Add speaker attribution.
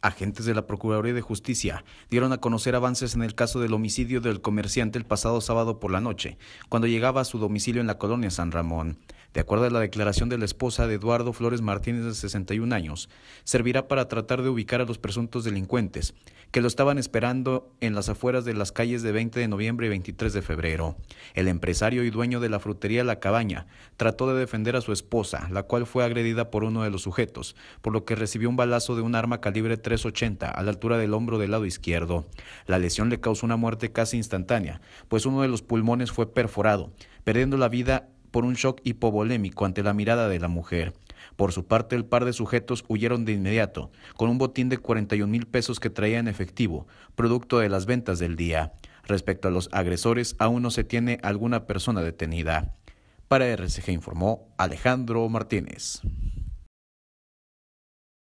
Speaker 1: Agentes de la Procuraduría de Justicia dieron a conocer avances en el caso del homicidio del comerciante el pasado sábado por la noche, cuando llegaba a su domicilio en la colonia San Ramón. De acuerdo a la declaración de la esposa de Eduardo Flores Martínez, de 61 años, servirá para tratar de ubicar a los presuntos delincuentes que lo estaban esperando en las afueras de las calles de 20 de noviembre y 23 de febrero. El empresario y dueño de la frutería La Cabaña trató de defender a su esposa, la cual fue agredida por uno de los sujetos, por lo que recibió un balazo de un arma calibre 380 a la altura del hombro del lado izquierdo. La lesión le causó una muerte casi instantánea, pues uno de los pulmones fue perforado, perdiendo la vida por un shock hipovolémico ante la mirada de la mujer. Por su parte, el par de sujetos huyeron de inmediato, con un botín de 41 mil pesos que traía en efectivo, producto de las ventas del día. Respecto a los agresores, aún no se tiene alguna persona detenida. Para RCG informó Alejandro Martínez.